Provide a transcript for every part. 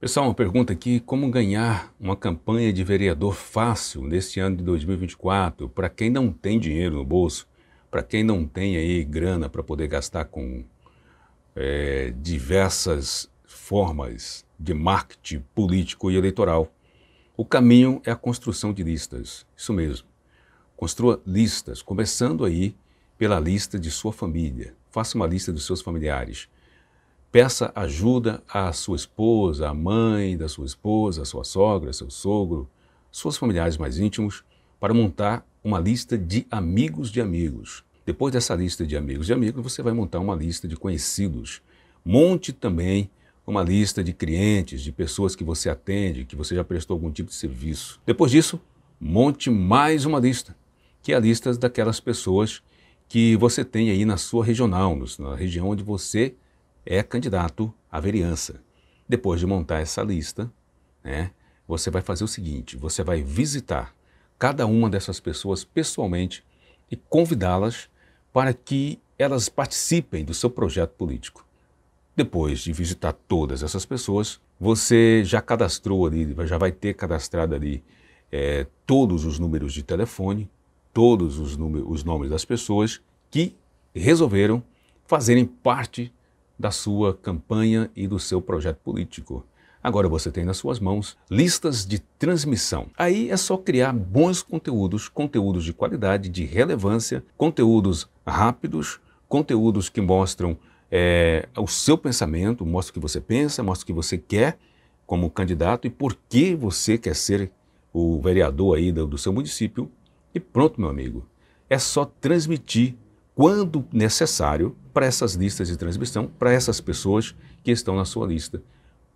Pessoal, uma pergunta aqui: como ganhar uma campanha de vereador fácil neste ano de 2024 para quem não tem dinheiro no bolso, para quem não tem aí grana para poder gastar com é, diversas formas de marketing político e eleitoral? O caminho é a construção de listas, isso mesmo. Construa listas, começando aí pela lista de sua família. Faça uma lista dos seus familiares Peça ajuda à sua esposa, à mãe da sua esposa, à sua sogra, seu sogro, seus familiares mais íntimos, para montar uma lista de amigos de amigos. Depois dessa lista de amigos de amigos, você vai montar uma lista de conhecidos. Monte também uma lista de clientes, de pessoas que você atende, que você já prestou algum tipo de serviço. Depois disso, monte mais uma lista, que é a lista daquelas pessoas que você tem aí na sua regional, na região onde você é candidato à vereança. Depois de montar essa lista, né, você vai fazer o seguinte: você vai visitar cada uma dessas pessoas pessoalmente e convidá-las para que elas participem do seu projeto político. Depois de visitar todas essas pessoas, você já cadastrou ali, já vai ter cadastrado ali é, todos os números de telefone, todos os, os nomes das pessoas que resolveram fazerem parte da sua campanha e do seu projeto político. Agora você tem nas suas mãos listas de transmissão. Aí é só criar bons conteúdos, conteúdos de qualidade, de relevância, conteúdos rápidos, conteúdos que mostram é, o seu pensamento, mostra o que você pensa, mostra o que você quer como candidato e por que você quer ser o vereador aí do, do seu município. E pronto, meu amigo. É só transmitir quando necessário para essas listas de transmissão, para essas pessoas que estão na sua lista,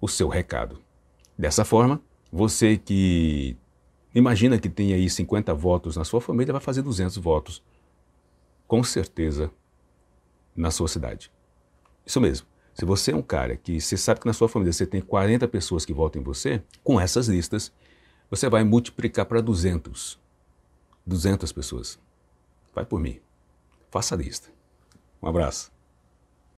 o seu recado. Dessa forma, você que imagina que tem aí 50 votos na sua família, vai fazer 200 votos, com certeza, na sua cidade. Isso mesmo. Se você é um cara que você sabe que na sua família você tem 40 pessoas que votam em você, com essas listas, você vai multiplicar para 200. 200 pessoas. Vai por mim. Faça a lista. Um abraço.